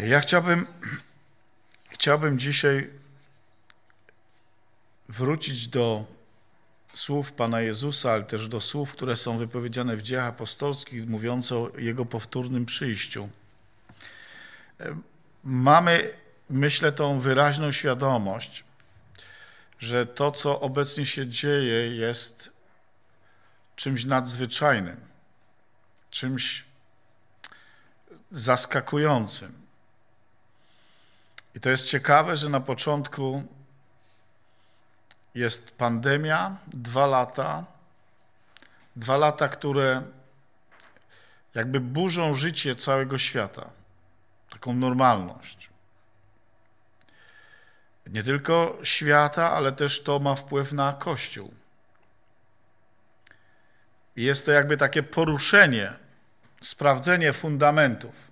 Ja chciałbym, chciałbym dzisiaj wrócić do słów Pana Jezusa, ale też do słów, które są wypowiedziane w dziejach apostolskich, mówiące o Jego powtórnym przyjściu. Mamy, myślę, tą wyraźną świadomość, że to, co obecnie się dzieje, jest czymś nadzwyczajnym, czymś zaskakującym. I to jest ciekawe, że na początku jest pandemia, dwa lata, dwa lata, które jakby burzą życie całego świata, taką normalność. Nie tylko świata, ale też to ma wpływ na Kościół. I jest to jakby takie poruszenie, sprawdzenie fundamentów.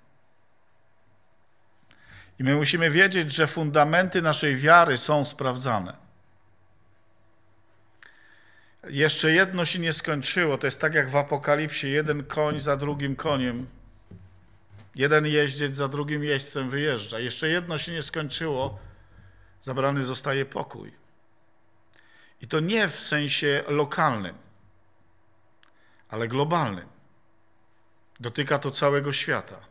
I my musimy wiedzieć, że fundamenty naszej wiary są sprawdzane. Jeszcze jedno się nie skończyło. To jest tak jak w Apokalipsie: jeden koń za drugim koniem. Jeden jeździec za drugim jeźdźcem wyjeżdża. Jeszcze jedno się nie skończyło. Zabrany zostaje pokój. I to nie w sensie lokalnym, ale globalnym. Dotyka to całego świata.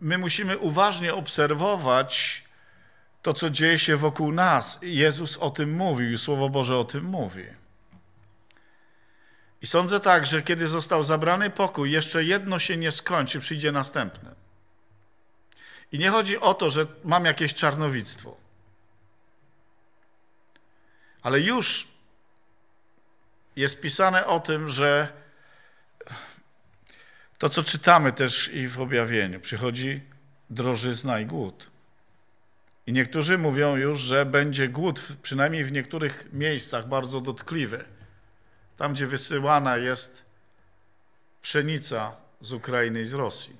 My musimy uważnie obserwować to, co dzieje się wokół nas. Jezus o tym mówił, Słowo Boże o tym mówi. I sądzę tak, że kiedy został zabrany pokój, jeszcze jedno się nie skończy, przyjdzie następne. I nie chodzi o to, że mam jakieś czarnowictwo. Ale już jest pisane o tym, że to, co czytamy też i w objawieniu, przychodzi drożyzna i głód. I niektórzy mówią już, że będzie głód, przynajmniej w niektórych miejscach bardzo dotkliwy. Tam, gdzie wysyłana jest pszenica z Ukrainy i z Rosji.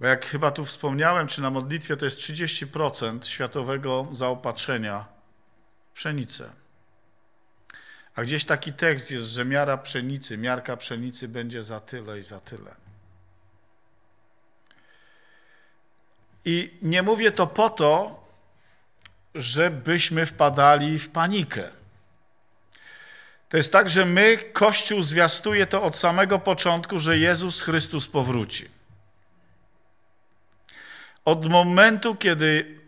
Bo jak chyba tu wspomniałem, czy na modlitwie to jest 30% światowego zaopatrzenia w pszenicę. A gdzieś taki tekst jest, że miara pszenicy, miarka pszenicy będzie za tyle i za tyle. I nie mówię to po to, żebyśmy wpadali w panikę. To jest tak, że my, Kościół zwiastuje to od samego początku, że Jezus Chrystus powróci. Od momentu, kiedy,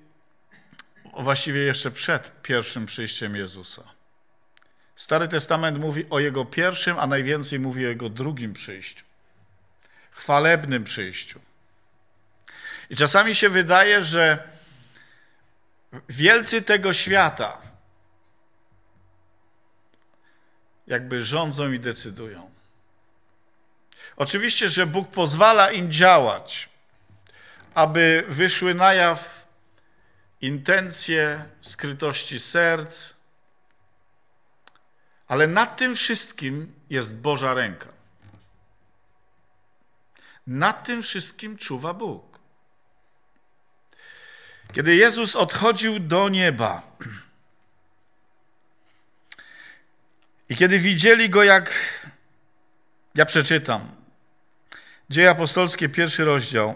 właściwie jeszcze przed pierwszym przyjściem Jezusa, Stary Testament mówi o jego pierwszym, a najwięcej mówi o jego drugim przyjściu. Chwalebnym przyjściu. I czasami się wydaje, że wielcy tego świata jakby rządzą i decydują. Oczywiście, że Bóg pozwala im działać, aby wyszły na jaw intencje skrytości serc, ale nad tym wszystkim jest Boża ręka. Nad tym wszystkim czuwa Bóg. Kiedy Jezus odchodził do nieba i kiedy widzieli go, jak ja przeczytam, Dzieje Apostolskie, pierwszy rozdział,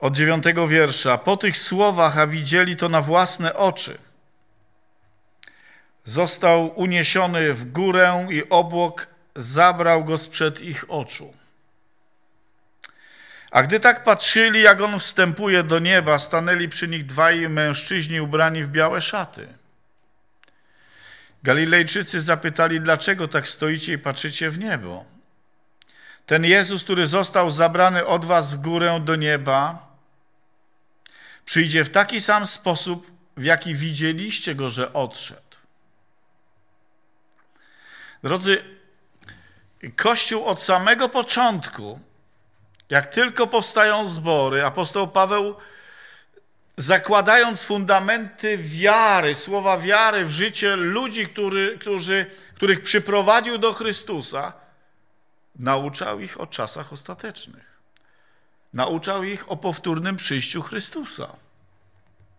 od dziewiątego wiersza. Po tych słowach, a widzieli to na własne oczy – Został uniesiony w górę i obłok zabrał go sprzed ich oczu. A gdy tak patrzyli, jak on wstępuje do nieba, stanęli przy nich dwaj mężczyźni ubrani w białe szaty. Galilejczycy zapytali, dlaczego tak stoicie i patrzycie w niebo? Ten Jezus, który został zabrany od was w górę do nieba, przyjdzie w taki sam sposób, w jaki widzieliście go, że odszedł. Drodzy, Kościół od samego początku, jak tylko powstają zbory, apostoł Paweł, zakładając fundamenty wiary, słowa wiary w życie ludzi, który, którzy, których przyprowadził do Chrystusa, nauczał ich o czasach ostatecznych. Nauczał ich o powtórnym przyjściu Chrystusa.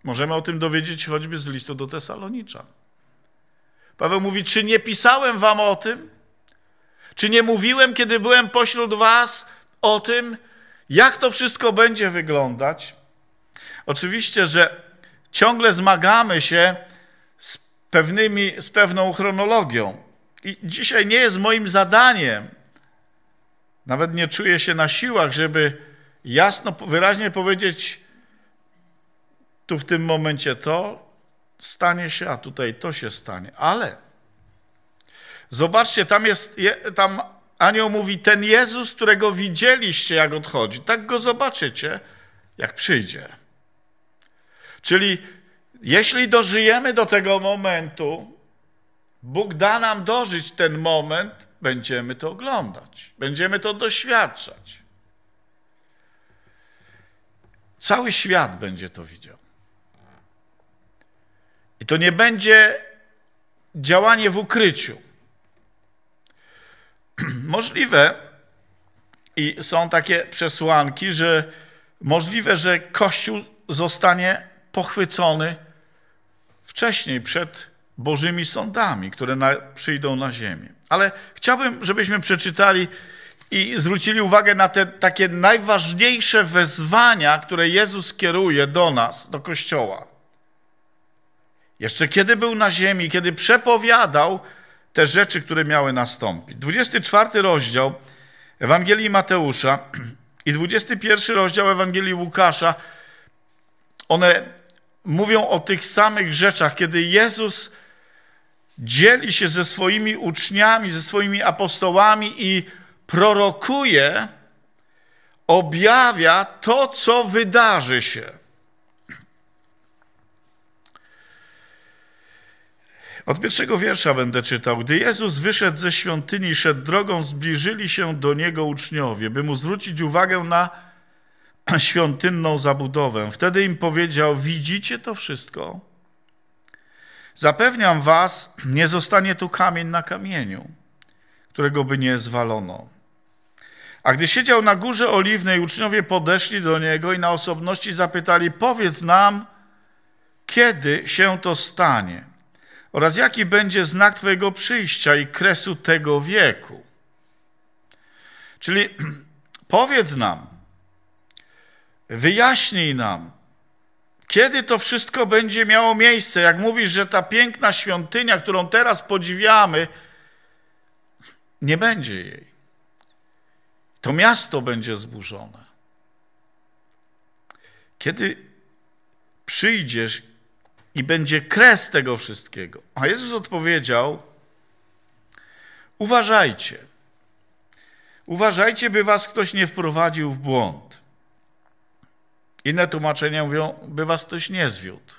Możemy o tym dowiedzieć choćby z listu do Tesalonicza. Paweł mówi: Czy nie pisałem wam o tym? Czy nie mówiłem, kiedy byłem pośród was, o tym, jak to wszystko będzie wyglądać? Oczywiście, że ciągle zmagamy się z, pewnymi, z pewną chronologią. I dzisiaj nie jest moim zadaniem, nawet nie czuję się na siłach, żeby jasno, wyraźnie powiedzieć tu w tym momencie to, stanie się, a tutaj to się stanie. Ale zobaczcie, tam jest, tam anioł mówi, ten Jezus, którego widzieliście, jak odchodzi, tak go zobaczycie, jak przyjdzie. Czyli jeśli dożyjemy do tego momentu, Bóg da nam dożyć ten moment, będziemy to oglądać, będziemy to doświadczać. Cały świat będzie to widział. I to nie będzie działanie w ukryciu. Możliwe i są takie przesłanki, że możliwe, że Kościół zostanie pochwycony wcześniej przed Bożymi sądami, które na, przyjdą na ziemię. Ale chciałbym, żebyśmy przeczytali i zwrócili uwagę na te takie najważniejsze wezwania, które Jezus kieruje do nas, do Kościoła. Jeszcze kiedy był na ziemi, kiedy przepowiadał te rzeczy, które miały nastąpić. 24 rozdział Ewangelii Mateusza i 21 rozdział Ewangelii Łukasza, one mówią o tych samych rzeczach, kiedy Jezus dzieli się ze swoimi uczniami, ze swoimi apostołami i prorokuje, objawia to, co wydarzy się. Od pierwszego wiersza będę czytał. Gdy Jezus wyszedł ze świątyni, szedł drogą, zbliżyli się do Niego uczniowie, by Mu zwrócić uwagę na świątynną zabudowę. Wtedy im powiedział, widzicie to wszystko? Zapewniam was, nie zostanie tu kamień na kamieniu, którego by nie zwalono. A gdy siedział na górze oliwnej, uczniowie podeszli do niego i na osobności zapytali: Powiedz nam, kiedy się to stanie? oraz jaki będzie znak Twojego przyjścia i kresu tego wieku. Czyli powiedz nam, wyjaśnij nam, kiedy to wszystko będzie miało miejsce. Jak mówisz, że ta piękna świątynia, którą teraz podziwiamy, nie będzie jej. To miasto będzie zburzone. Kiedy przyjdziesz i będzie kres tego wszystkiego. A Jezus odpowiedział: Uważajcie. Uważajcie, by was ktoś nie wprowadził w błąd. Inne tłumaczenia mówią, by was ktoś nie zwiódł.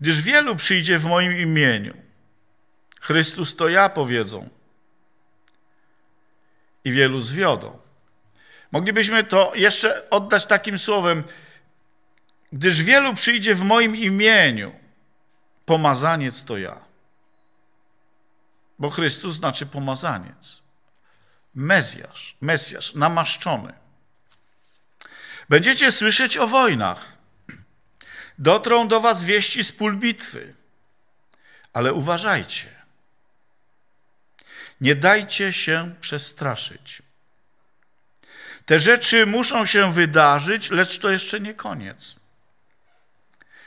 Gdyż wielu przyjdzie w moim imieniu. Chrystus to ja powiedzą. I wielu zwiodą. Moglibyśmy to jeszcze oddać takim słowem, Gdyż wielu przyjdzie w moim imieniu, pomazaniec to ja. Bo Chrystus znaczy pomazaniec. Mesjasz, Mesjasz, namaszczony. Będziecie słyszeć o wojnach. Dotrą do was wieści z pól bitwy. Ale uważajcie. Nie dajcie się przestraszyć. Te rzeczy muszą się wydarzyć, lecz to jeszcze nie koniec.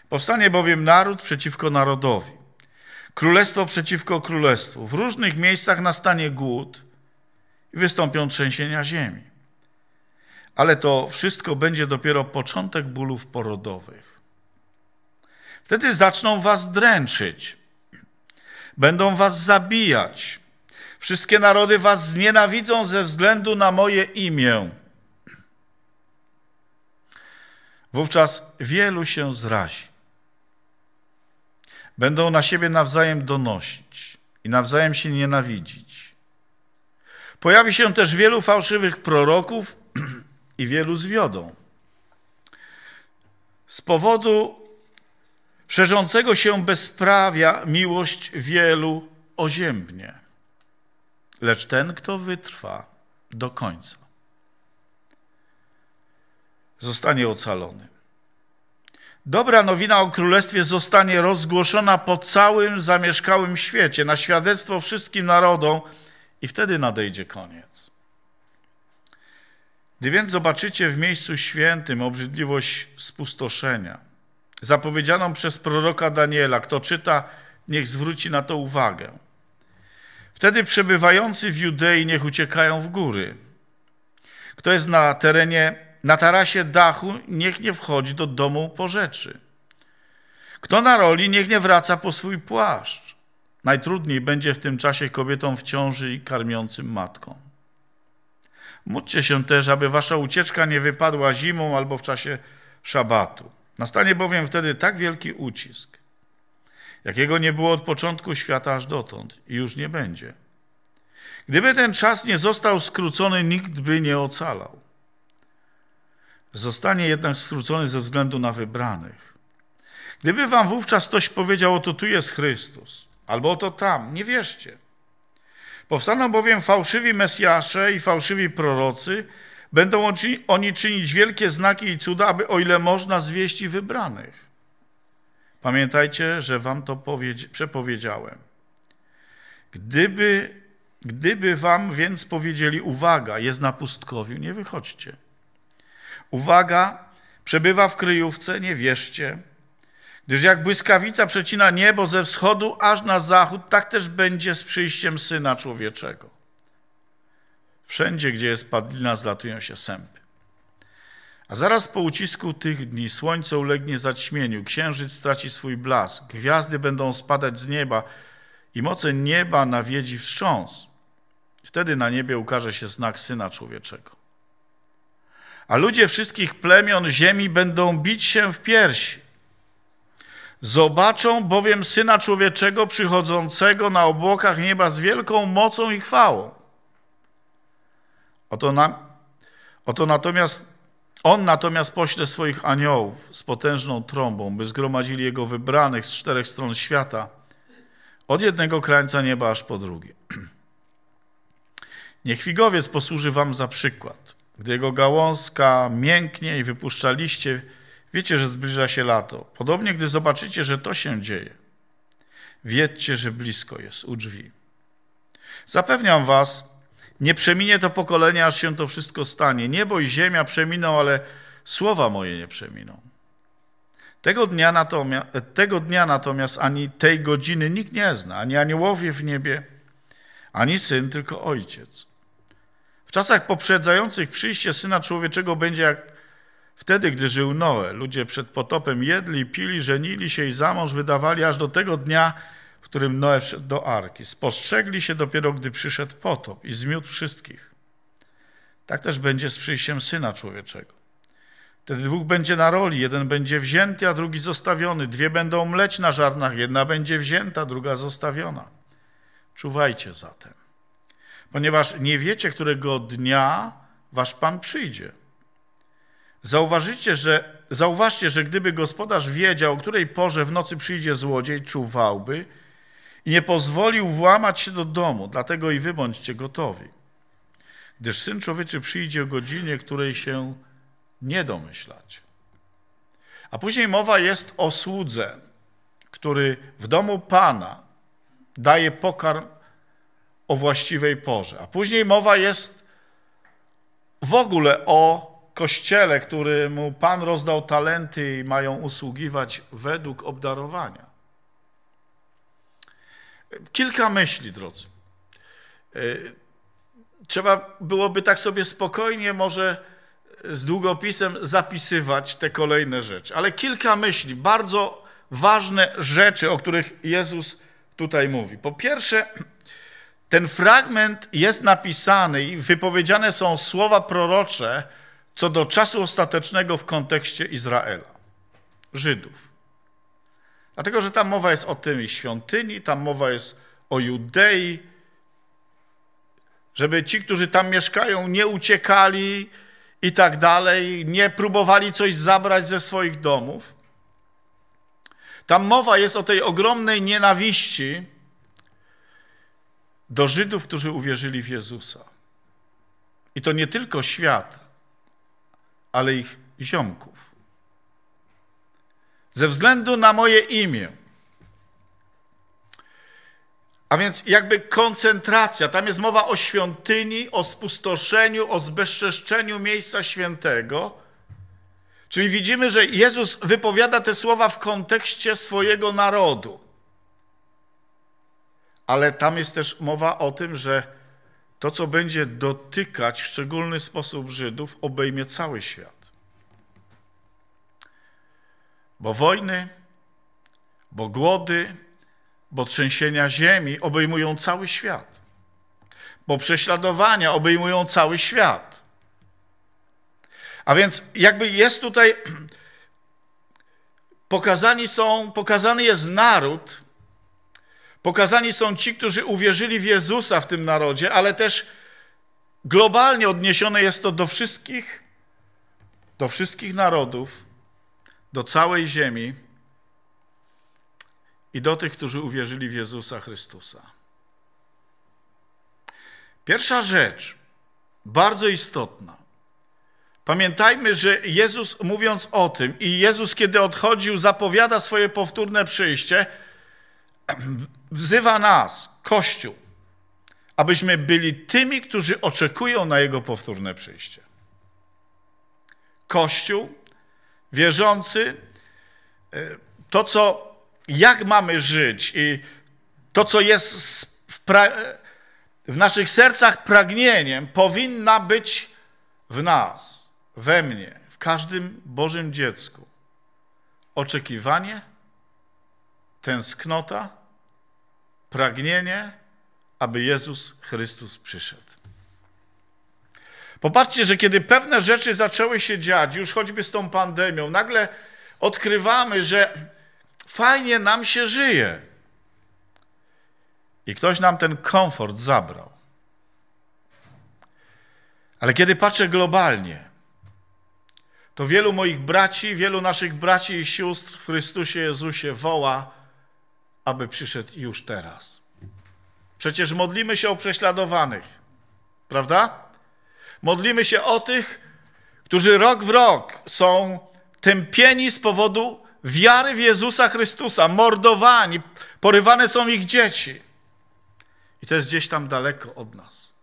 Powstanie bowiem naród przeciwko narodowi, królestwo przeciwko królestwu. W różnych miejscach nastanie głód i wystąpią trzęsienia ziemi. Ale to wszystko będzie dopiero początek bólów porodowych. Wtedy zaczną was dręczyć, będą was zabijać. Wszystkie narody was znienawidzą ze względu na moje imię. Wówczas wielu się zrazi. Będą na siebie nawzajem donosić i nawzajem się nienawidzić. Pojawi się też wielu fałszywych proroków i wielu zwiodą. Z powodu szerzącego się bezprawia miłość wielu oziębnie. Lecz ten, kto wytrwa do końca, zostanie ocalony. Dobra nowina o królestwie zostanie rozgłoszona po całym zamieszkałym świecie, na świadectwo wszystkim narodom, i wtedy nadejdzie koniec. Gdy więc zobaczycie w miejscu świętym obrzydliwość spustoszenia, zapowiedzianą przez proroka Daniela, kto czyta, niech zwróci na to uwagę. Wtedy przebywający w Judei niech uciekają w góry. Kto jest na terenie na tarasie dachu niech nie wchodzi do domu po rzeczy. Kto na roli, niech nie wraca po swój płaszcz. Najtrudniej będzie w tym czasie kobietom w ciąży i karmiącym matką. Módlcie się też, aby wasza ucieczka nie wypadła zimą albo w czasie szabatu. Nastanie bowiem wtedy tak wielki ucisk, jakiego nie było od początku świata aż dotąd i już nie będzie. Gdyby ten czas nie został skrócony, nikt by nie ocalał. Zostanie jednak skrócony ze względu na wybranych. Gdyby wam wówczas ktoś powiedział, oto tu jest Chrystus, albo oto tam, nie wierzcie. Powstaną bowiem fałszywi Mesjasze i fałszywi prorocy, będą oni czynić wielkie znaki i cuda, aby o ile można zwieści wybranych. Pamiętajcie, że wam to przepowiedziałem. Gdyby, gdyby wam więc powiedzieli, uwaga, jest na pustkowiu, nie wychodźcie. Uwaga, przebywa w kryjówce, nie wierzcie. Gdyż jak błyskawica przecina niebo ze wschodu aż na zachód, tak też będzie z przyjściem Syna Człowieczego. Wszędzie, gdzie jest padlina, zlatują się sępy. A zaraz po ucisku tych dni słońce ulegnie zaćmieniu, księżyc straci swój blask, gwiazdy będą spadać z nieba i moce nieba nawiedzi wstrząs. Wtedy na niebie ukaże się znak Syna Człowieczego a ludzie wszystkich plemion ziemi będą bić się w piersi. Zobaczą bowiem Syna Człowieczego przychodzącego na obłokach nieba z wielką mocą i chwałą. Oto, na, oto natomiast on natomiast pośle swoich aniołów z potężną trąbą, by zgromadzili jego wybranych z czterech stron świata, od jednego krańca nieba aż po drugie. Niech figowiec posłuży wam za przykład – gdy jego gałązka mięknie i wypuszcza liście, wiecie, że zbliża się lato. Podobnie, gdy zobaczycie, że to się dzieje, wiedzcie, że blisko jest u drzwi. Zapewniam was, nie przeminie to pokolenie, aż się to wszystko stanie. Niebo i ziemia przeminą, ale słowa moje nie przeminą. Tego dnia, natomiast, tego dnia natomiast ani tej godziny nikt nie zna, ani aniołowie w niebie, ani syn, tylko ojciec. W czasach poprzedzających przyjście Syna Człowieczego będzie jak wtedy, gdy żył Noe. Ludzie przed potopem jedli, pili, żenili się i za mąż wydawali aż do tego dnia, w którym Noe wszedł do Arki. Spostrzegli się dopiero, gdy przyszedł potop i zmiótł wszystkich. Tak też będzie z przyjściem Syna Człowieczego. Wtedy dwóch będzie na roli, jeden będzie wzięty, a drugi zostawiony. Dwie będą mleć na żarnach, jedna będzie wzięta, druga zostawiona. Czuwajcie zatem ponieważ nie wiecie, którego dnia wasz Pan przyjdzie. Zauważycie, że, zauważcie, że gdyby gospodarz wiedział, o której porze w nocy przyjdzie złodziej, czuwałby i nie pozwolił włamać się do domu, dlatego i wy bądźcie gotowi. Gdyż Syn Człowieczy przyjdzie o godzinie, której się nie domyślać. A później mowa jest o słudze, który w domu Pana daje pokarm o właściwej porze. A później mowa jest w ogóle o kościele, któremu Pan rozdał talenty i mają usługiwać według obdarowania. Kilka myśli, drodzy. E, trzeba byłoby tak sobie spokojnie, może z długopisem zapisywać te kolejne rzeczy. Ale kilka myśli, bardzo ważne rzeczy, o których Jezus tutaj mówi. Po pierwsze, ten fragment jest napisany i wypowiedziane są słowa prorocze co do czasu ostatecznego w kontekście Izraela, Żydów. Dlatego, że tam mowa jest o tym świątyni, tam mowa jest o Judei, żeby ci, którzy tam mieszkają, nie uciekali i tak dalej, nie próbowali coś zabrać ze swoich domów. Tam mowa jest o tej ogromnej nienawiści, do Żydów, którzy uwierzyli w Jezusa. I to nie tylko świat, ale ich ziomków. Ze względu na moje imię. A więc jakby koncentracja, tam jest mowa o świątyni, o spustoszeniu, o zbezczeszczeniu miejsca świętego. Czyli widzimy, że Jezus wypowiada te słowa w kontekście swojego narodu ale tam jest też mowa o tym, że to, co będzie dotykać w szczególny sposób Żydów, obejmie cały świat. Bo wojny, bo głody, bo trzęsienia ziemi obejmują cały świat. Bo prześladowania obejmują cały świat. A więc jakby jest tutaj pokazani są, pokazany jest naród, Pokazani są ci, którzy uwierzyli w Jezusa w tym narodzie, ale też globalnie odniesione jest to do wszystkich, do wszystkich narodów, do całej ziemi i do tych, którzy uwierzyli w Jezusa Chrystusa. Pierwsza rzecz, bardzo istotna. Pamiętajmy, że Jezus mówiąc o tym i Jezus, kiedy odchodził, zapowiada swoje powtórne przyjście, wzywa nas, Kościół, abyśmy byli tymi, którzy oczekują na Jego powtórne przyjście. Kościół, wierzący, e, to co, jak mamy żyć i to co jest w, e, w naszych sercach pragnieniem, powinna być w nas, we mnie, w każdym Bożym dziecku. Oczekiwanie, tęsknota, pragnienie, aby Jezus Chrystus przyszedł. Popatrzcie, że kiedy pewne rzeczy zaczęły się dziać, już choćby z tą pandemią, nagle odkrywamy, że fajnie nam się żyje. I ktoś nam ten komfort zabrał. Ale kiedy patrzę globalnie, to wielu moich braci, wielu naszych braci i sióstr w Chrystusie Jezusie woła: aby przyszedł już teraz. Przecież modlimy się o prześladowanych, prawda? Modlimy się o tych, którzy rok w rok są tępieni z powodu wiary w Jezusa Chrystusa, mordowani, porywane są ich dzieci. I to jest gdzieś tam daleko od nas.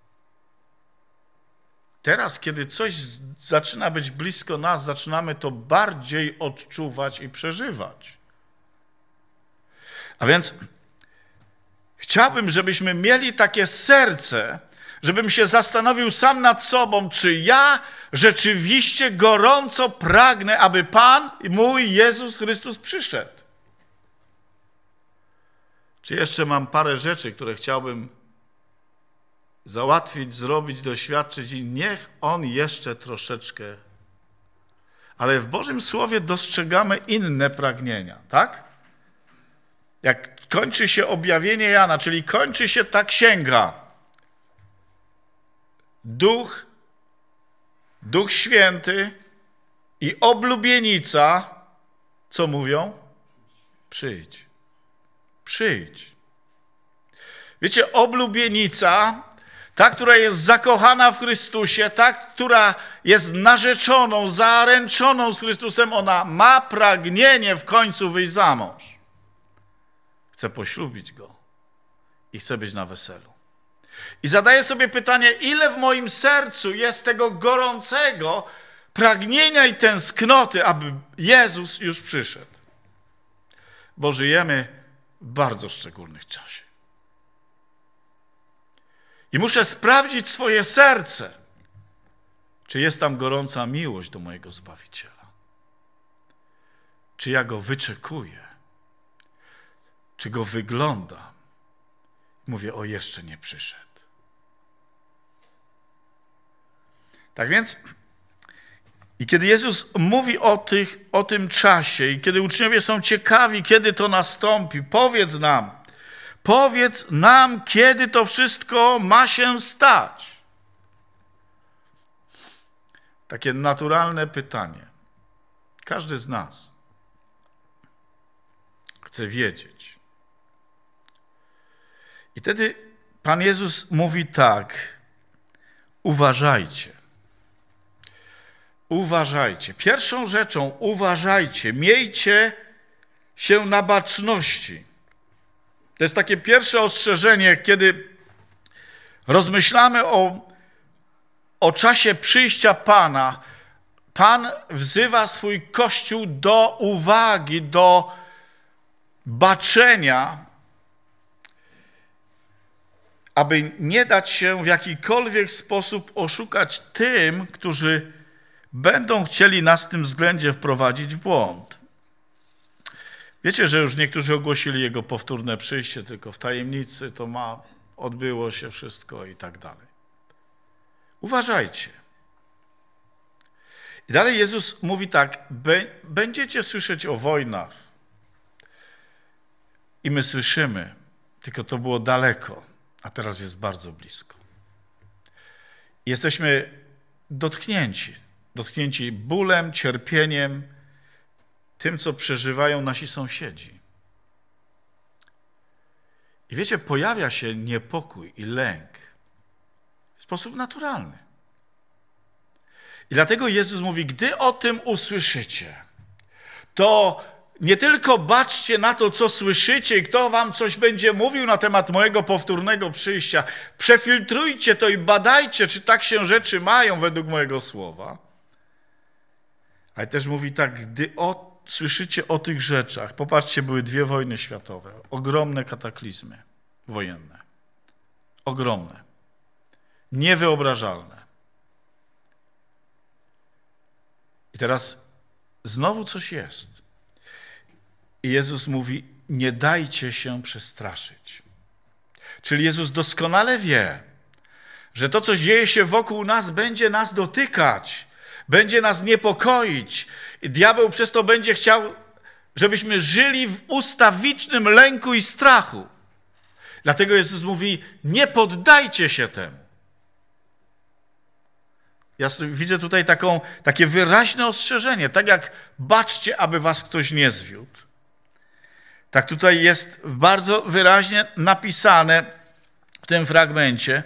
Teraz, kiedy coś zaczyna być blisko nas, zaczynamy to bardziej odczuwać i przeżywać. A więc chciałbym, żebyśmy mieli takie serce, żebym się zastanowił sam nad sobą, czy ja rzeczywiście gorąco pragnę, aby Pan, mój Jezus Chrystus przyszedł. Czy jeszcze mam parę rzeczy, które chciałbym załatwić, zrobić, doświadczyć i niech On jeszcze troszeczkę. Ale w Bożym Słowie dostrzegamy inne pragnienia, tak? jak kończy się objawienie Jana, czyli kończy się ta księga, duch, duch święty i oblubienica, co mówią? Przyjdź. Przyjdź. Wiecie, oblubienica ta, która jest zakochana w Chrystusie, ta, która jest narzeczoną, zaręczoną z Chrystusem, ona ma pragnienie w końcu wyjść za mąż. Chcę poślubić go i chcę być na weselu. I zadaję sobie pytanie, ile w moim sercu jest tego gorącego pragnienia i tęsknoty, aby Jezus już przyszedł. Bo żyjemy w bardzo szczególnych czasie. I muszę sprawdzić swoje serce, czy jest tam gorąca miłość do mojego Zbawiciela. Czy ja go wyczekuję czy go wygląda? Mówię, o jeszcze nie przyszedł. Tak więc, i kiedy Jezus mówi o, tych, o tym czasie, i kiedy uczniowie są ciekawi, kiedy to nastąpi, powiedz nam, powiedz nam, kiedy to wszystko ma się stać. Takie naturalne pytanie. Każdy z nas chce wiedzieć, i wtedy Pan Jezus mówi tak: uważajcie. Uważajcie. Pierwszą rzeczą uważajcie, miejcie się na baczności. To jest takie pierwsze ostrzeżenie, kiedy rozmyślamy o, o czasie przyjścia Pana. Pan wzywa swój Kościół do uwagi, do baczenia, aby nie dać się w jakikolwiek sposób oszukać tym, którzy będą chcieli nas w tym względzie wprowadzić w błąd. Wiecie, że już niektórzy ogłosili jego powtórne przyjście, tylko w tajemnicy to ma, odbyło się wszystko i tak dalej. Uważajcie. I dalej Jezus mówi tak: będziecie słyszeć o wojnach. I my słyszymy, tylko to było daleko a teraz jest bardzo blisko. Jesteśmy dotknięci, dotknięci bólem, cierpieniem, tym, co przeżywają nasi sąsiedzi. I wiecie, pojawia się niepokój i lęk w sposób naturalny. I dlatego Jezus mówi: Gdy o tym usłyszycie, to nie tylko baczcie na to, co słyszycie i kto wam coś będzie mówił na temat mojego powtórnego przyjścia, przefiltrujcie to i badajcie, czy tak się rzeczy mają według mojego słowa. Ale też mówi tak, gdy o, słyszycie o tych rzeczach, popatrzcie, były dwie wojny światowe, ogromne kataklizmy wojenne, ogromne, niewyobrażalne. I teraz znowu coś jest. I Jezus mówi: Nie dajcie się przestraszyć. Czyli Jezus doskonale wie, że to, co dzieje się wokół nas, będzie nas dotykać, będzie nas niepokoić. I diabeł przez to będzie chciał, żebyśmy żyli w ustawicznym lęku i strachu. Dlatego Jezus mówi: Nie poddajcie się temu. Ja widzę tutaj taką, takie wyraźne ostrzeżenie, tak jak baczcie, aby was ktoś nie zwiódł. Tak tutaj jest bardzo wyraźnie napisane w tym fragmencie.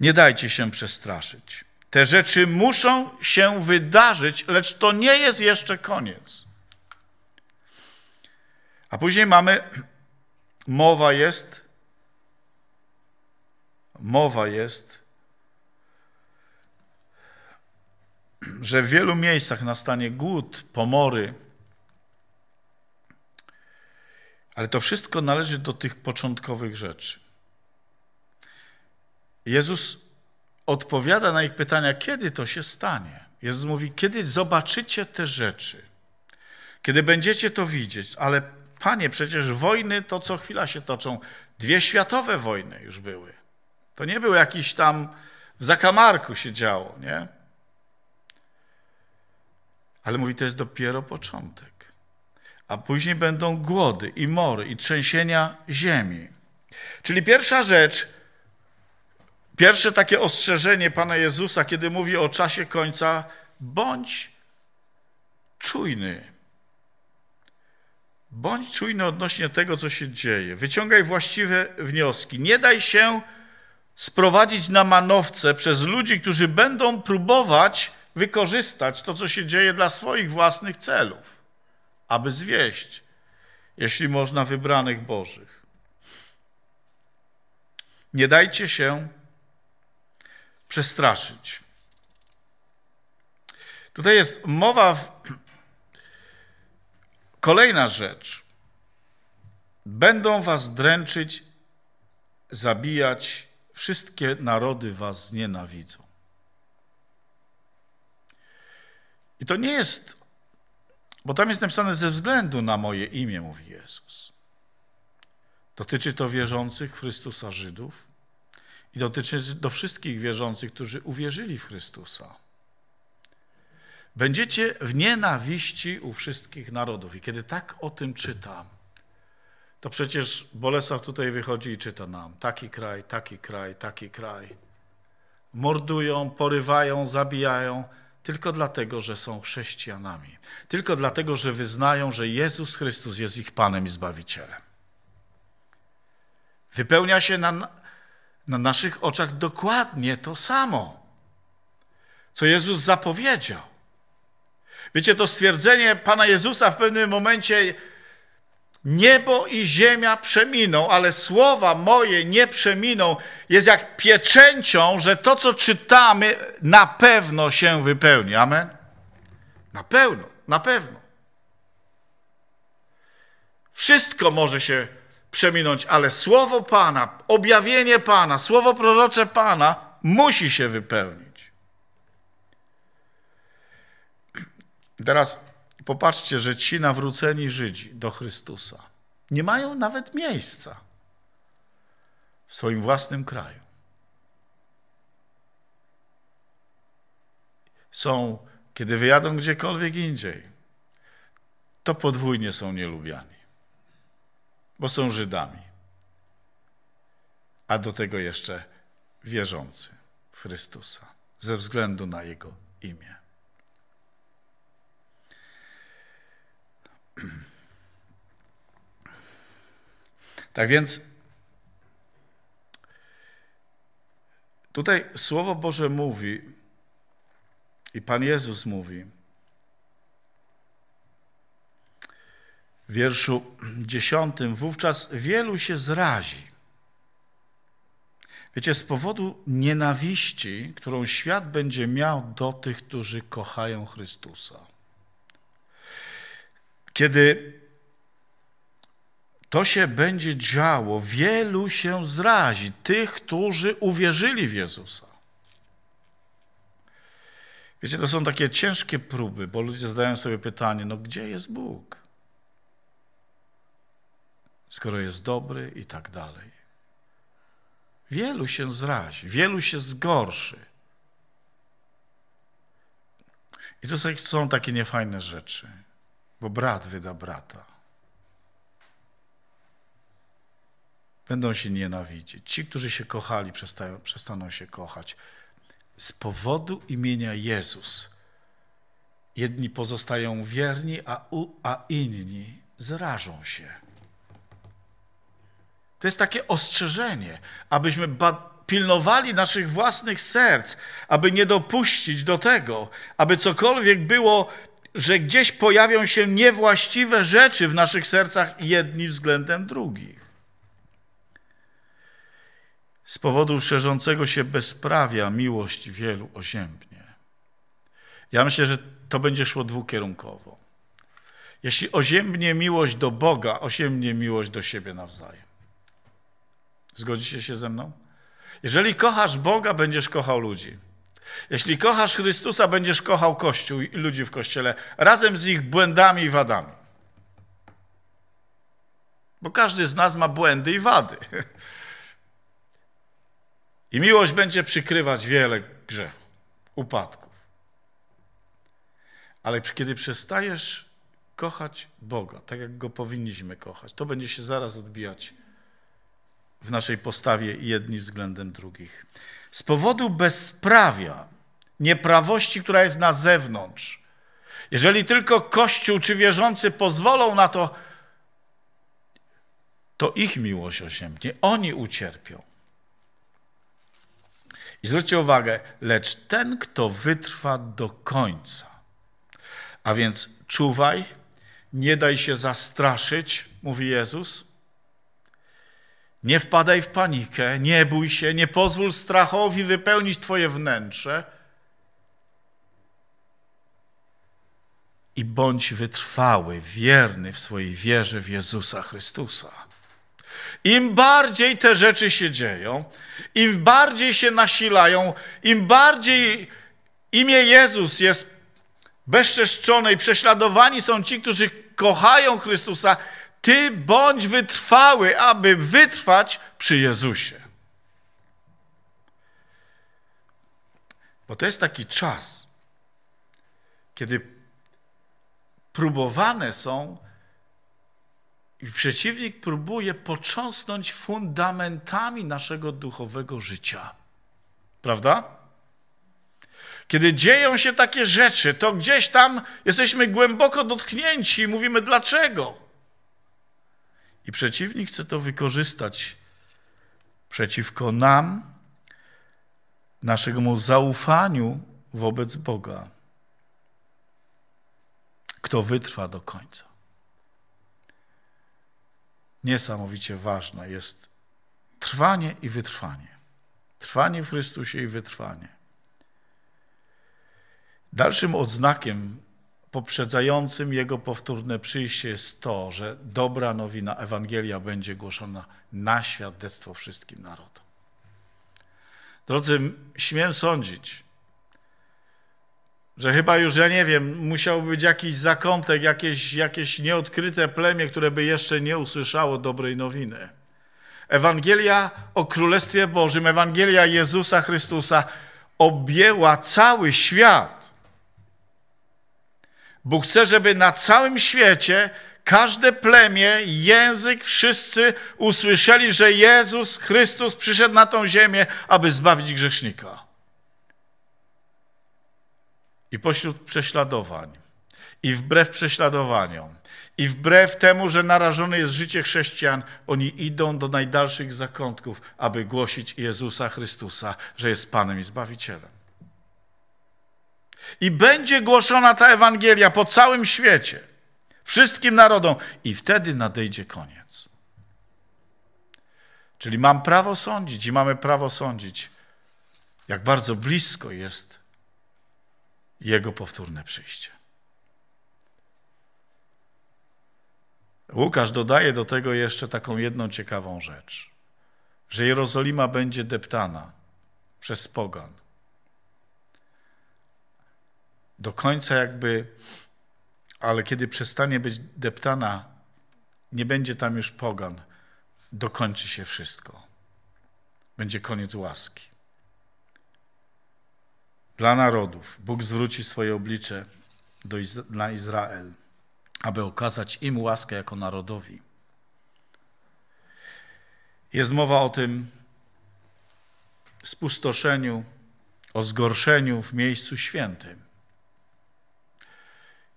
Nie dajcie się przestraszyć. Te rzeczy muszą się wydarzyć, lecz to nie jest jeszcze koniec. A później mamy, mowa jest, mowa jest, że w wielu miejscach nastanie głód, pomory, ale to wszystko należy do tych początkowych rzeczy. Jezus odpowiada na ich pytania, kiedy to się stanie. Jezus mówi, kiedy zobaczycie te rzeczy, kiedy będziecie to widzieć, ale panie, przecież wojny to co chwila się toczą. Dwie światowe wojny już były. To nie był jakiś tam w zakamarku się działo, nie? Ale mówi, to jest dopiero początek a później będą głody i mory i trzęsienia ziemi. Czyli pierwsza rzecz, pierwsze takie ostrzeżenie Pana Jezusa, kiedy mówi o czasie końca, bądź czujny. Bądź czujny odnośnie tego, co się dzieje. Wyciągaj właściwe wnioski. Nie daj się sprowadzić na manowce przez ludzi, którzy będą próbować wykorzystać to, co się dzieje dla swoich własnych celów aby zwieść, jeśli można, wybranych Bożych. Nie dajcie się przestraszyć. Tutaj jest mowa. W... Kolejna rzecz. Będą was dręczyć, zabijać, wszystkie narody was znienawidzą. I to nie jest bo tam jest napisane ze względu na moje imię, mówi Jezus. Dotyczy to wierzących w Chrystusa Żydów i dotyczy do wszystkich wierzących, którzy uwierzyli w Chrystusa. Będziecie w nienawiści u wszystkich narodów. I kiedy tak o tym czytam, to przecież Bolesław tutaj wychodzi i czyta nam taki kraj, taki kraj, taki kraj. Mordują, porywają, zabijają tylko dlatego, że są chrześcijanami, tylko dlatego, że wyznają, że Jezus Chrystus jest ich Panem i Zbawicielem. Wypełnia się na, na naszych oczach dokładnie to samo, co Jezus zapowiedział. Wiecie, to stwierdzenie Pana Jezusa w pewnym momencie Niebo i ziemia przeminą, ale słowa moje nie przeminą. Jest jak pieczęcią, że to, co czytamy, na pewno się wypełni. Amen? Na pewno, na pewno. Wszystko może się przeminąć, ale słowo Pana, objawienie Pana, słowo prorocze Pana musi się wypełnić. Teraz popatrzcie, że ci nawróceni Żydzi do Chrystusa nie mają nawet miejsca w swoim własnym kraju. Są, kiedy wyjadą gdziekolwiek indziej, to podwójnie są nielubiani, bo są Żydami, a do tego jeszcze wierzący w Chrystusa ze względu na Jego imię. Tak więc tutaj Słowo Boże mówi i Pan Jezus mówi w wierszu dziesiątym, wówczas wielu się zrazi. Wiecie, z powodu nienawiści, którą świat będzie miał do tych, którzy kochają Chrystusa. Kiedy to się będzie działo, wielu się zrazi, tych, którzy uwierzyli w Jezusa. Wiecie, to są takie ciężkie próby, bo ludzie zadają sobie pytanie, no gdzie jest Bóg? Skoro jest dobry i tak dalej. Wielu się zrazi, wielu się zgorszy. I to są takie niefajne rzeczy bo brat wyda brata. Będą się nienawidzić. Ci, którzy się kochali, przestają, przestaną się kochać. Z powodu imienia Jezus jedni pozostają wierni, a, u, a inni zrażą się. To jest takie ostrzeżenie, abyśmy pilnowali naszych własnych serc, aby nie dopuścić do tego, aby cokolwiek było że gdzieś pojawią się niewłaściwe rzeczy w naszych sercach jedni względem drugich. Z powodu szerzącego się bezprawia miłość wielu oziębnie. Ja myślę, że to będzie szło dwukierunkowo. Jeśli oziębnie miłość do Boga, oziębnie miłość do siebie nawzajem. Zgodzicie się ze mną? Jeżeli kochasz Boga, będziesz kochał ludzi. Jeśli kochasz Chrystusa, będziesz kochał Kościół i ludzi w Kościele razem z ich błędami i wadami. Bo każdy z nas ma błędy i wady. I miłość będzie przykrywać wiele grzechów, upadków. Ale kiedy przestajesz kochać Boga, tak jak go powinniśmy kochać, to będzie się zaraz odbijać w naszej postawie jedni względem drugich. Z powodu bezprawia, nieprawości, która jest na zewnątrz, jeżeli tylko Kościół czy wierzący pozwolą na to, to ich miłość osiemnie, oni ucierpią. I zwróćcie uwagę, lecz ten, kto wytrwa do końca, a więc czuwaj, nie daj się zastraszyć, mówi Jezus, nie wpadaj w panikę, nie bój się, nie pozwól strachowi wypełnić Twoje wnętrze. I bądź wytrwały, wierny w swojej wierze w Jezusa Chrystusa. Im bardziej te rzeczy się dzieją, im bardziej się nasilają, im bardziej imię Jezus jest bezczeszczone i prześladowani są ci, którzy kochają Chrystusa, ty bądź wytrwały, aby wytrwać przy Jezusie. Bo to jest taki czas, kiedy próbowane są i przeciwnik próbuje począsnąć fundamentami naszego duchowego życia. Prawda? Kiedy dzieją się takie rzeczy, to gdzieś tam jesteśmy głęboko dotknięci i mówimy dlaczego. I przeciwnik chce to wykorzystać przeciwko nam, naszemu zaufaniu wobec Boga. Kto wytrwa do końca. Niesamowicie ważne jest trwanie i wytrwanie. Trwanie w Chrystusie i wytrwanie. Dalszym odznakiem poprzedzającym jego powtórne przyjście jest to, że dobra nowina, Ewangelia będzie głoszona na świadectwo wszystkim narodom. Drodzy, śmiem sądzić, że chyba już, ja nie wiem, musiał być jakiś zakątek, jakieś, jakieś nieodkryte plemię, które by jeszcze nie usłyszało dobrej nowiny. Ewangelia o Królestwie Bożym, Ewangelia Jezusa Chrystusa objęła cały świat Bóg chce, żeby na całym świecie każde plemię, język, wszyscy usłyszeli, że Jezus Chrystus przyszedł na tą ziemię, aby zbawić grzesznika. I pośród prześladowań, i wbrew prześladowaniom, i wbrew temu, że narażone jest życie chrześcijan, oni idą do najdalszych zakątków, aby głosić Jezusa Chrystusa, że jest Panem i Zbawicielem. I będzie głoszona ta Ewangelia po całym świecie, wszystkim narodom, i wtedy nadejdzie koniec. Czyli mam prawo sądzić i mamy prawo sądzić, jak bardzo blisko jest Jego powtórne przyjście. Łukasz dodaje do tego jeszcze taką jedną ciekawą rzecz, że Jerozolima będzie deptana przez pogan. do końca jakby, ale kiedy przestanie być deptana, nie będzie tam już pogan, dokończy się wszystko. Będzie koniec łaski. Dla narodów Bóg zwróci swoje oblicze do, na Izrael, aby okazać im łaskę jako narodowi. Jest mowa o tym spustoszeniu, o zgorszeniu w miejscu świętym.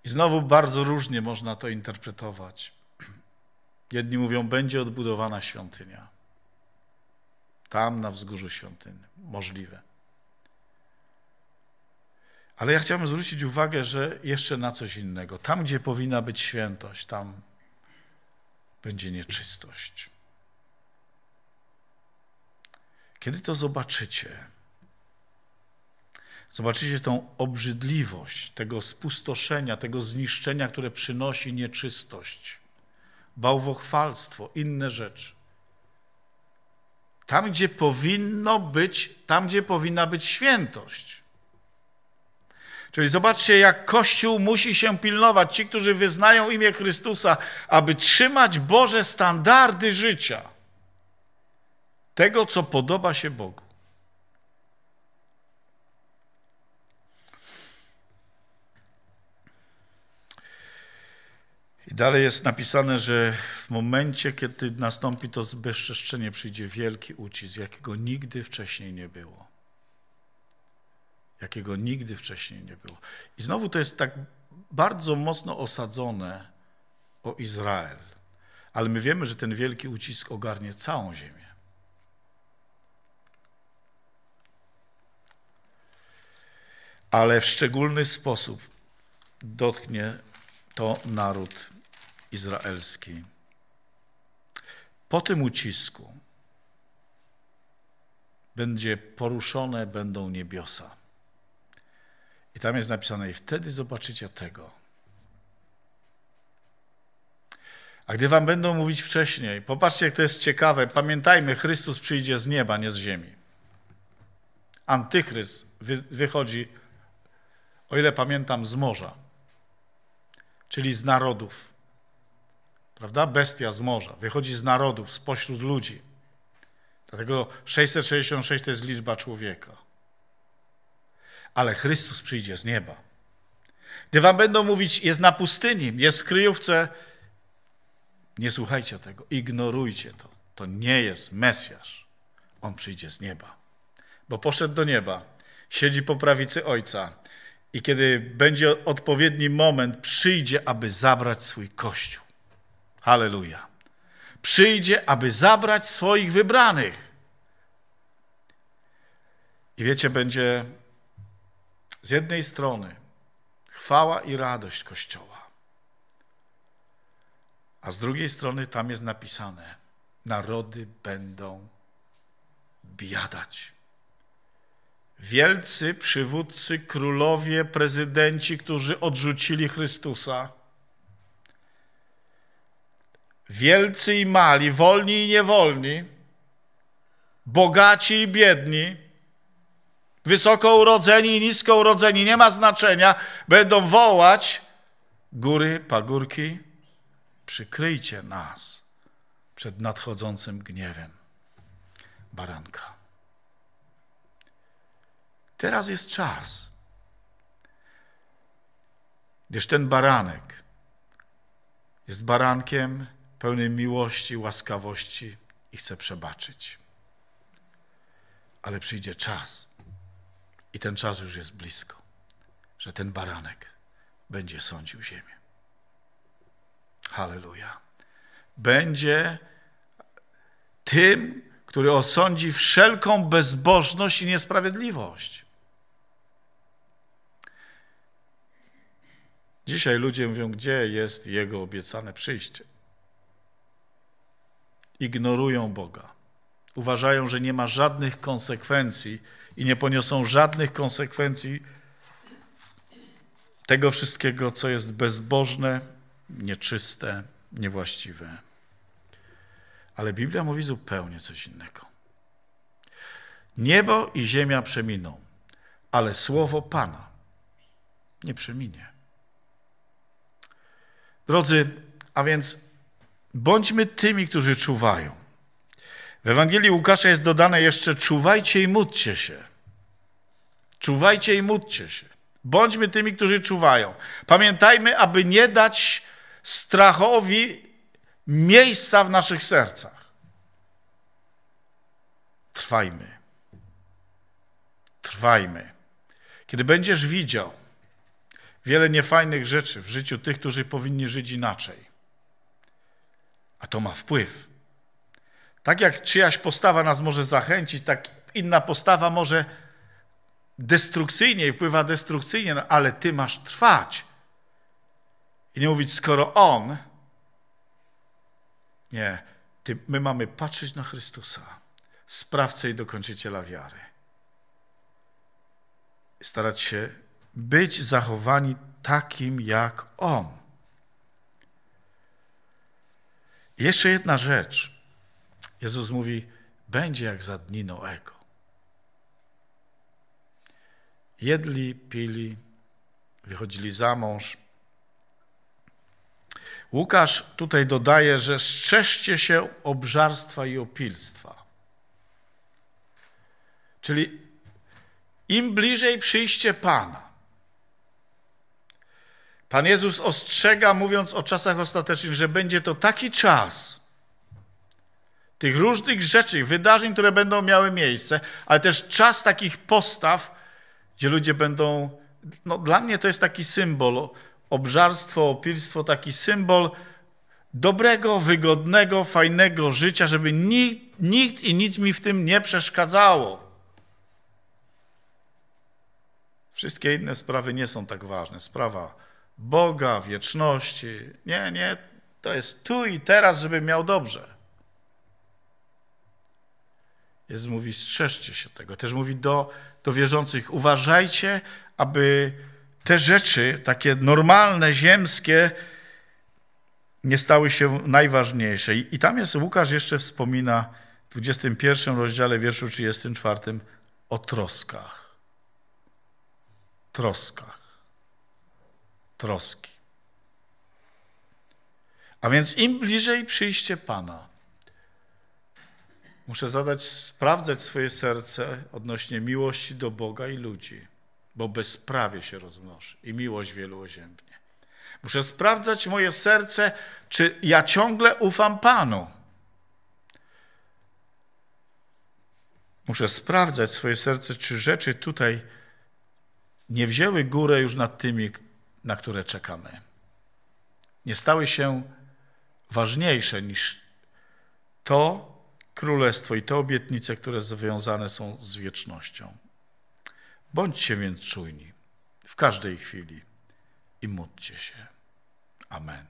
I znowu bardzo różnie można to interpretować. Jedni mówią, będzie odbudowana świątynia. Tam na wzgórzu świątyni, Możliwe. Ale ja chciałbym zwrócić uwagę, że jeszcze na coś innego. Tam, gdzie powinna być świętość, tam będzie nieczystość. Kiedy to zobaczycie, Zobaczycie tą obrzydliwość tego spustoszenia, tego zniszczenia, które przynosi nieczystość, bałwochwalstwo, inne rzeczy. Tam, gdzie powinno być, tam, gdzie powinna być świętość. Czyli zobaczcie, jak Kościół musi się pilnować, ci, którzy wyznają imię Chrystusa, aby trzymać Boże standardy życia, tego, co podoba się Bogu. Dalej jest napisane, że w momencie, kiedy nastąpi to zbezczeszczenie, przyjdzie wielki ucisk, jakiego nigdy wcześniej nie było. Jakiego nigdy wcześniej nie było. I znowu to jest tak bardzo mocno osadzone o Izrael. Ale my wiemy, że ten wielki ucisk ogarnie całą ziemię. Ale w szczególny sposób dotknie to naród izraelski. Po tym ucisku będzie poruszone będą niebiosa. I tam jest napisane, i wtedy zobaczycie tego. A gdy wam będą mówić wcześniej, popatrzcie, jak to jest ciekawe, pamiętajmy, Chrystus przyjdzie z nieba, nie z ziemi. Antychryst wy, wychodzi, o ile pamiętam, z morza, czyli z narodów prawda? Bestia z morza, wychodzi z narodów, spośród ludzi. Dlatego 666 to jest liczba człowieka. Ale Chrystus przyjdzie z nieba. Gdy wam będą mówić, jest na pustyni, jest w kryjówce, nie słuchajcie tego, ignorujcie to. To nie jest Mesjasz. On przyjdzie z nieba. Bo poszedł do nieba, siedzi po prawicy Ojca i kiedy będzie odpowiedni moment, przyjdzie, aby zabrać swój Kościół. Halleluja. Przyjdzie, aby zabrać swoich wybranych. I wiecie, będzie z jednej strony chwała i radość Kościoła, a z drugiej strony tam jest napisane: narody będą biadać. Wielcy przywódcy, królowie, prezydenci, którzy odrzucili Chrystusa, wielcy i mali, wolni i niewolni, bogaci i biedni, wysoko urodzeni i nisko urodzeni, nie ma znaczenia, będą wołać góry, pagórki, przykryjcie nas przed nadchodzącym gniewem baranka. Teraz jest czas, gdyż ten baranek jest barankiem pełny miłości, łaskawości i chce przebaczyć. Ale przyjdzie czas, i ten czas już jest blisko, że ten baranek będzie sądził ziemię. Halleluja. Będzie tym, który osądzi wszelką bezbożność i niesprawiedliwość. Dzisiaj ludzie mówią, gdzie jest Jego obiecane przyjście ignorują Boga. Uważają, że nie ma żadnych konsekwencji i nie poniosą żadnych konsekwencji tego wszystkiego, co jest bezbożne, nieczyste, niewłaściwe. Ale Biblia mówi zupełnie coś innego. Niebo i ziemia przeminą, ale słowo Pana nie przeminie. Drodzy, a więc Bądźmy tymi, którzy czuwają. W Ewangelii Łukasza jest dodane jeszcze czuwajcie i módlcie się. Czuwajcie i módlcie się. Bądźmy tymi, którzy czuwają. Pamiętajmy, aby nie dać strachowi miejsca w naszych sercach. Trwajmy. Trwajmy. Kiedy będziesz widział wiele niefajnych rzeczy w życiu tych, którzy powinni żyć inaczej, to ma wpływ. Tak jak czyjaś postawa nas może zachęcić, tak inna postawa może destrukcyjnie i wpływa destrukcyjnie, no ale ty masz trwać. I nie mówić, skoro on. Nie, ty, my mamy patrzeć na Chrystusa, sprawcę i dokończyciela wiary. Starać się być zachowani takim jak on. jeszcze jedna rzecz. Jezus mówi, będzie jak za dni Noego. Jedli, pili, wychodzili za mąż. Łukasz tutaj dodaje, że strzeżcie się obżarstwa i opilstwa. Czyli im bliżej przyjście Pana, Pan Jezus ostrzega, mówiąc o czasach ostatecznych, że będzie to taki czas tych różnych rzeczy, wydarzeń, które będą miały miejsce, ale też czas takich postaw, gdzie ludzie będą. No, dla mnie to jest taki symbol, obżarstwo, opilstwo, taki symbol dobrego, wygodnego, fajnego życia, żeby nikt, nikt i nic mi w tym nie przeszkadzało. Wszystkie inne sprawy nie są tak ważne. Sprawa Boga, wieczności. Nie, nie, to jest tu i teraz, żebym miał dobrze. Jezus mówi, strzeżcie się tego. Też mówi do, do wierzących, uważajcie, aby te rzeczy, takie normalne, ziemskie, nie stały się najważniejsze. I, i tam jest, Łukasz jeszcze wspomina w 21 rozdziale, wierszu 34 o troskach. Troskach troski. A więc im bliżej przyjście Pana, muszę zadać, sprawdzać swoje serce odnośnie miłości do Boga i ludzi, bo bezprawie się rozmnoży i miłość wielu oziębnie. Muszę sprawdzać moje serce, czy ja ciągle ufam Panu. Muszę sprawdzać swoje serce, czy rzeczy tutaj nie wzięły górę już nad tymi, na które czekamy, nie stały się ważniejsze niż to królestwo i te obietnice, które związane są z wiecznością. Bądźcie więc czujni w każdej chwili i módlcie się. Amen.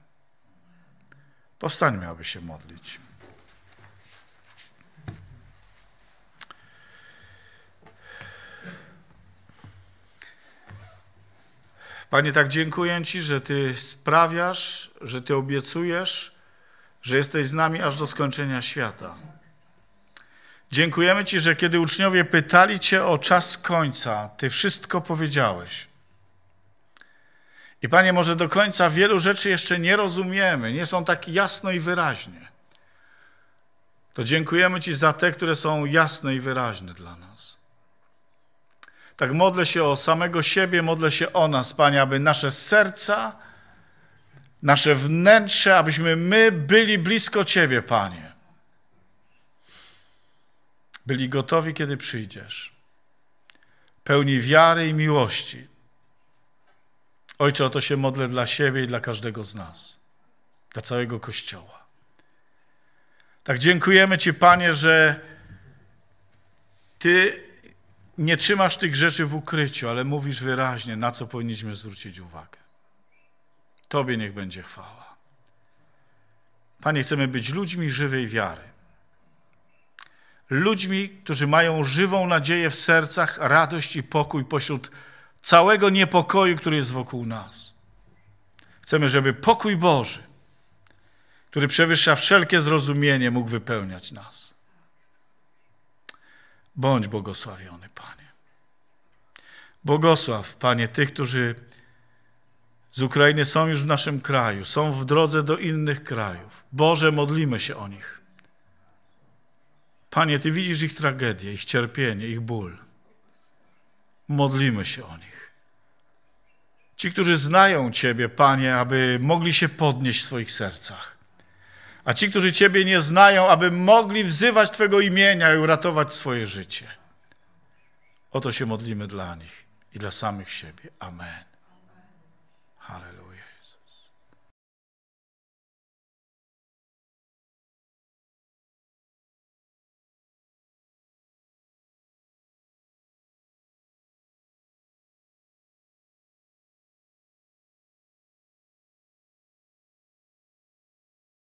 Powstańmy, aby się modlić. Panie, tak dziękuję Ci, że Ty sprawiasz, że Ty obiecujesz, że jesteś z nami aż do skończenia świata. Dziękujemy Ci, że kiedy uczniowie pytali Cię o czas końca, Ty wszystko powiedziałeś. I Panie, może do końca wielu rzeczy jeszcze nie rozumiemy, nie są tak jasno i wyraźnie. To dziękujemy Ci za te, które są jasne i wyraźne dla nas tak modlę się o samego siebie, modlę się o nas, Panie, aby nasze serca, nasze wnętrze, abyśmy my byli blisko Ciebie, Panie. Byli gotowi, kiedy przyjdziesz. Pełni wiary i miłości. Ojcze, o to się modlę dla siebie i dla każdego z nas, dla całego Kościoła. Tak dziękujemy Ci, Panie, że Ty nie trzymasz tych rzeczy w ukryciu, ale mówisz wyraźnie, na co powinniśmy zwrócić uwagę. Tobie niech będzie chwała. Panie, chcemy być ludźmi żywej wiary. Ludźmi, którzy mają żywą nadzieję w sercach, radość i pokój pośród całego niepokoju, który jest wokół nas. Chcemy, żeby pokój Boży, który przewyższa wszelkie zrozumienie, mógł wypełniać nas. Bądź błogosławiony, Panie. Błogosław, Panie, tych, którzy z Ukrainy są już w naszym kraju, są w drodze do innych krajów. Boże, modlimy się o nich. Panie, Ty widzisz ich tragedię, ich cierpienie, ich ból. Modlimy się o nich. Ci, którzy znają Ciebie, Panie, aby mogli się podnieść w swoich sercach a ci, którzy Ciebie nie znają, aby mogli wzywać twojego imienia i uratować swoje życie. Oto się modlimy dla nich i dla samych siebie. Amen. Hallelujah.